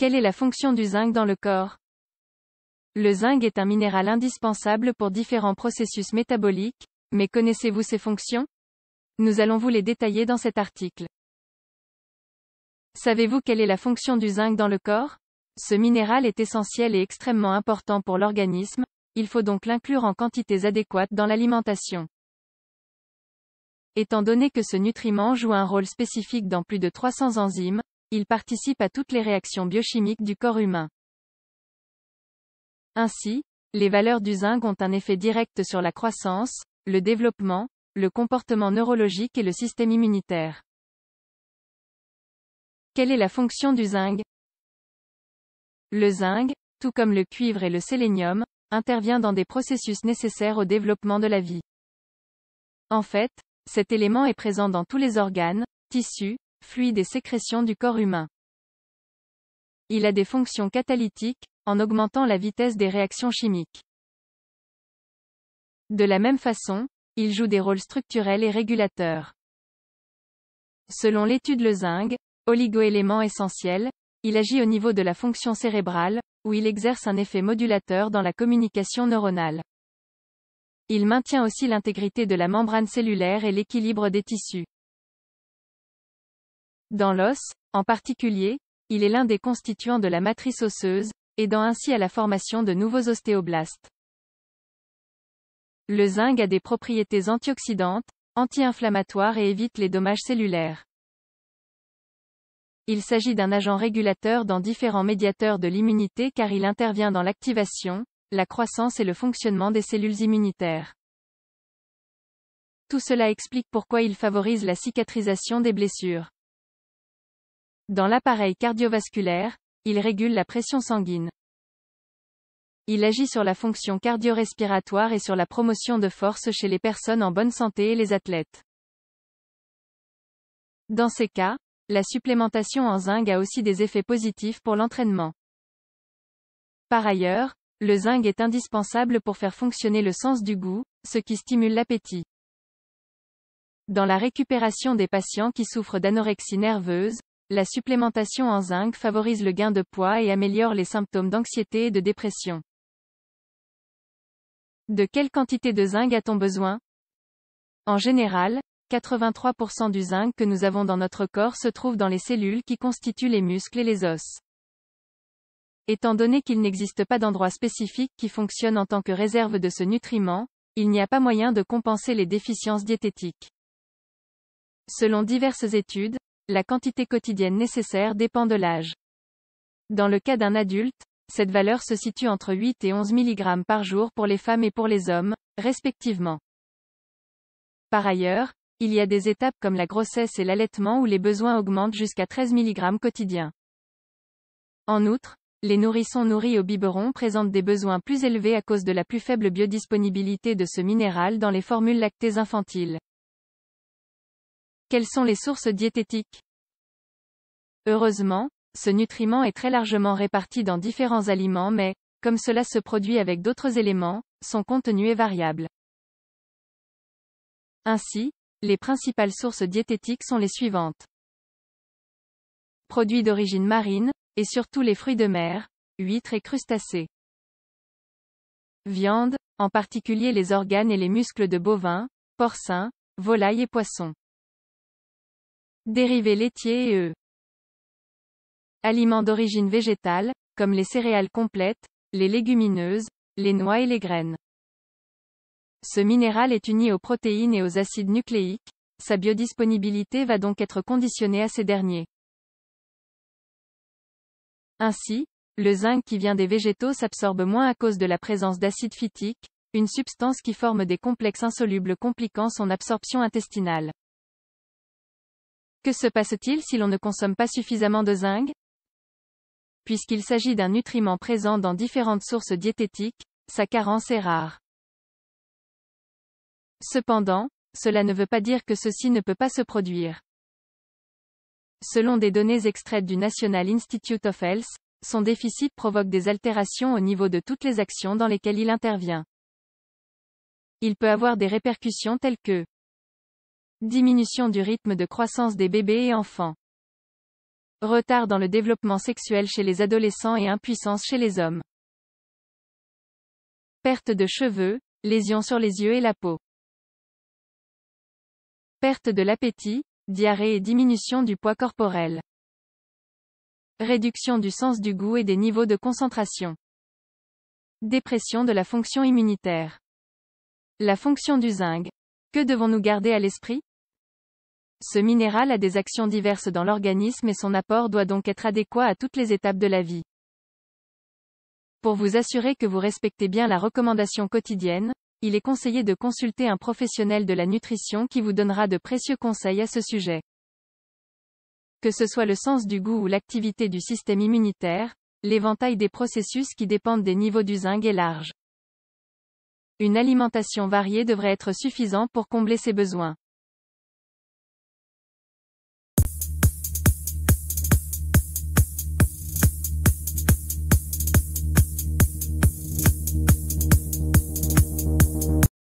Quelle est la fonction du zinc dans le corps Le zinc est un minéral indispensable pour différents processus métaboliques, mais connaissez-vous ses fonctions Nous allons vous les détailler dans cet article. Savez-vous quelle est la fonction du zinc dans le corps Ce minéral est essentiel et extrêmement important pour l'organisme, il faut donc l'inclure en quantités adéquates dans l'alimentation. Étant donné que ce nutriment joue un rôle spécifique dans plus de 300 enzymes, il participe à toutes les réactions biochimiques du corps humain. Ainsi, les valeurs du zinc ont un effet direct sur la croissance, le développement, le comportement neurologique et le système immunitaire. Quelle est la fonction du zinc Le zinc, tout comme le cuivre et le sélénium, intervient dans des processus nécessaires au développement de la vie. En fait, cet élément est présent dans tous les organes, tissus, fluide et sécrétions du corps humain. Il a des fonctions catalytiques, en augmentant la vitesse des réactions chimiques. De la même façon, il joue des rôles structurels et régulateurs. Selon l'étude le zinc, oligoélément essentiel, il agit au niveau de la fonction cérébrale, où il exerce un effet modulateur dans la communication neuronale. Il maintient aussi l'intégrité de la membrane cellulaire et l'équilibre des tissus. Dans l'os, en particulier, il est l'un des constituants de la matrice osseuse, aidant ainsi à la formation de nouveaux ostéoblastes. Le zinc a des propriétés antioxydantes, anti-inflammatoires et évite les dommages cellulaires. Il s'agit d'un agent régulateur dans différents médiateurs de l'immunité car il intervient dans l'activation, la croissance et le fonctionnement des cellules immunitaires. Tout cela explique pourquoi il favorise la cicatrisation des blessures. Dans l'appareil cardiovasculaire, il régule la pression sanguine. Il agit sur la fonction cardio-respiratoire et sur la promotion de force chez les personnes en bonne santé et les athlètes. Dans ces cas, la supplémentation en zinc a aussi des effets positifs pour l'entraînement. Par ailleurs, le zinc est indispensable pour faire fonctionner le sens du goût, ce qui stimule l'appétit. Dans la récupération des patients qui souffrent d'anorexie nerveuse, la supplémentation en zinc favorise le gain de poids et améliore les symptômes d'anxiété et de dépression. De quelle quantité de zinc a-t-on besoin En général, 83% du zinc que nous avons dans notre corps se trouve dans les cellules qui constituent les muscles et les os. Étant donné qu'il n'existe pas d'endroit spécifique qui fonctionne en tant que réserve de ce nutriment, il n'y a pas moyen de compenser les déficiences diététiques. Selon diverses études, la quantité quotidienne nécessaire dépend de l'âge. Dans le cas d'un adulte, cette valeur se situe entre 8 et 11 mg par jour pour les femmes et pour les hommes, respectivement. Par ailleurs, il y a des étapes comme la grossesse et l'allaitement où les besoins augmentent jusqu'à 13 mg quotidiens. En outre, les nourrissons nourris au biberon présentent des besoins plus élevés à cause de la plus faible biodisponibilité de ce minéral dans les formules lactées infantiles. Quelles sont les sources diététiques Heureusement, ce nutriment est très largement réparti dans différents aliments mais, comme cela se produit avec d'autres éléments, son contenu est variable. Ainsi, les principales sources diététiques sont les suivantes. Produits d'origine marine, et surtout les fruits de mer, huîtres et crustacés. Viande, en particulier les organes et les muscles de bovins, porcins, volailles et poissons dérivés laitiers et œufs. Aliments d'origine végétale, comme les céréales complètes, les légumineuses, les noix et les graines. Ce minéral est uni aux protéines et aux acides nucléiques, sa biodisponibilité va donc être conditionnée à ces derniers. Ainsi, le zinc qui vient des végétaux s'absorbe moins à cause de la présence d'acide phytique, une substance qui forme des complexes insolubles compliquant son absorption intestinale. Que se passe-t-il si l'on ne consomme pas suffisamment de zinc Puisqu'il s'agit d'un nutriment présent dans différentes sources diététiques, sa carence est rare. Cependant, cela ne veut pas dire que ceci ne peut pas se produire. Selon des données extraites du National Institute of Health, son déficit provoque des altérations au niveau de toutes les actions dans lesquelles il intervient. Il peut avoir des répercussions telles que Diminution du rythme de croissance des bébés et enfants. Retard dans le développement sexuel chez les adolescents et impuissance chez les hommes. Perte de cheveux, lésions sur les yeux et la peau. Perte de l'appétit, diarrhée et diminution du poids corporel. Réduction du sens du goût et des niveaux de concentration. Dépression de la fonction immunitaire. La fonction du zinc. Que devons-nous garder à l'esprit ce minéral a des actions diverses dans l'organisme et son apport doit donc être adéquat à toutes les étapes de la vie. Pour vous assurer que vous respectez bien la recommandation quotidienne, il est conseillé de consulter un professionnel de la nutrition qui vous donnera de précieux conseils à ce sujet. Que ce soit le sens du goût ou l'activité du système immunitaire, l'éventail des processus qui dépendent des niveaux du zinc est large. Une alimentation variée devrait être suffisante pour combler ces besoins.